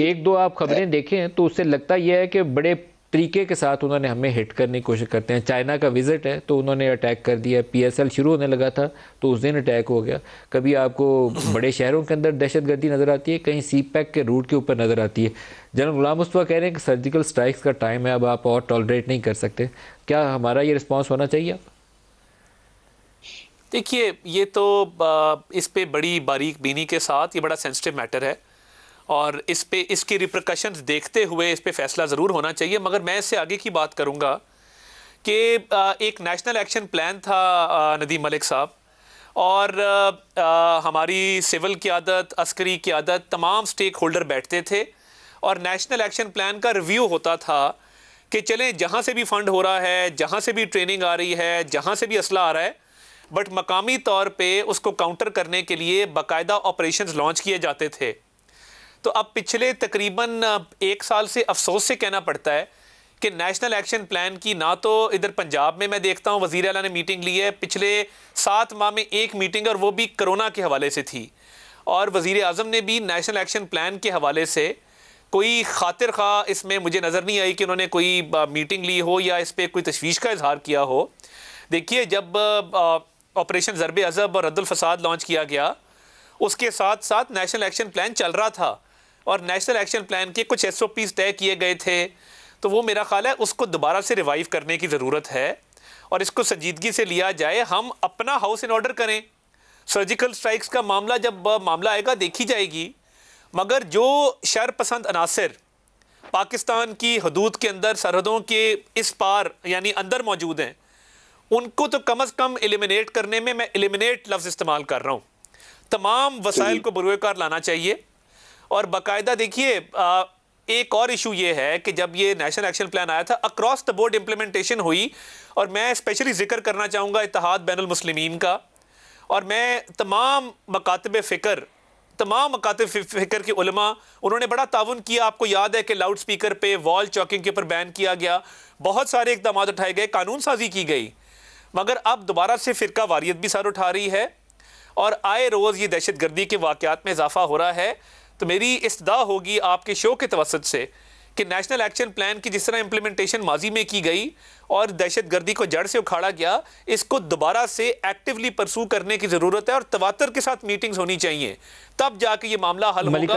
एक दो आप खबरें देखें तो उससे लगता यह है कि बड़े तरीके के साथ उन्होंने हमें हिट करने की कोशिश करते हैं चाइना का विज़िट है तो उन्होंने अटैक कर दिया पीएसएल शुरू होने लगा था तो उस दिन अटैक हो गया कभी आपको बड़े शहरों के अंदर दहशतगर्दी नज़र आती है कहीं सी पैक e के रूट के ऊपर नज़र आती है जनरल गुलाम उस्तवा कह रहे हैं कि सर्जिकल स्ट्राइक्स का टाइम है अब आप और टॉलरेट नहीं कर सकते क्या हमारा ये रिस्पॉन्स होना चाहिए देखिए ये तो इस पर बड़ी बारीक बीनी के साथ ये बड़ा सेंसिटिव मैटर है और इस पे इसकी रिप्रकशन देखते हुए इस पर फैसला ज़रूर होना चाहिए मगर मैं इससे आगे की बात करूँगा कि एक नेशनल एक्शन प्लान था नदीम मलिक साहब और आ, हमारी सिविल क्यादत अस्करी क्यादत तमाम स्टेक होल्डर बैठते थे और नेशनल एक्शन प्लान का रिव्यू होता था कि चलें जहाँ से भी फ़ंड हो रहा है जहाँ से भी ट्रेनिंग आ रही है जहाँ से भी असला आ रहा है बट मकामी तौर पे उसको काउंटर करने के लिए बाकायदा ऑपरेशंस लॉन्च किए जाते थे तो अब पिछले तकरीबन एक साल से अफसोस से कहना पड़ता है कि नेशनल एक्शन प्लान की ना तो इधर पंजाब में मैं देखता हूँ वजीर अला ने मीटिंग ली है पिछले सात माह में एक मीटिंग और वो भी करोना के हवाले से थी और वज़ी अजम ने भी नेशनल एक्शन प्लान के हवाले से कोई खातिर खा इसमें मुझे नज़र नहीं आई कि उन्होंने कोई मीटिंग ली हो या इस पर कोई तशवीश का इजहार किया हो देखिए जब ऑपरेशन ज़रब अजब और फसाद लॉन्च किया गया उसके साथ साथ नेशनल एक्शन प्लान चल रहा था और नेशनल एक्शन प्लान के कुछ एस तय किए गए थे तो वो मेरा ख्याल है उसको दोबारा से रिवाइव करने की ज़रूरत है और इसको संजीदगी से लिया जाए हम अपना हाउस इन ऑर्डर करें सर्जिकल स्ट्राइक्स का मामला जब मामला आएगा देखी जाएगी मगर जो शरपसंद अनासर पाकिस्तान की हदूद के अंदर सरहदों के इस पार यानी अंदर मौजूद हैं उनको तो कम अज़ कम एलिमिनेट करने में मैं एलिमिनेट लफ्ज़ इस्तेमाल कर रहा हूँ तमाम वसाइल को बरूकार लाना चाहिए और बाकायदा देखिए एक और इशू ये है कि जब ये नेशनल एक्शन प्लान आया था अक्रॉस द बोर्ड इम्प्लीमेंटेशन हुई और मैं स्पेशली जिक्र करना चाहूँगा इतिहाद बैन मुस्लिमीन का और मैं तमाम मकातब फ़िक्र तमाम मकातब फ़िक्र के उलमा उन्होंने बड़ा ताउन किया आपको याद है कि लाउड स्पीकर पे वॉल चौकिंग के ऊपर बैन किया गया बहुत सारे इकदाम उठाए गए कानून साजी की गई मगर अब दोबारा से फ़िरका वारियत भी सर उठा रही है और आए रोज़ ये दहशत गर्दी के वाक़ात में इजाफा हो रहा है तो मेरी इस्तः होगी आपके शो के तवसत से कि नेशनल एक्शन प्लान की जिस तरह इम्प्लीमेंटेशन माजी में की गई और दहशत गर्दी को जड़ से उखाड़ा गया इसको दोबारा से एक्टिवली परसू करने की ज़रूरत है और तवातर के साथ मीटिंग्स होनी चाहिए तब जाके ये मामला हल होगा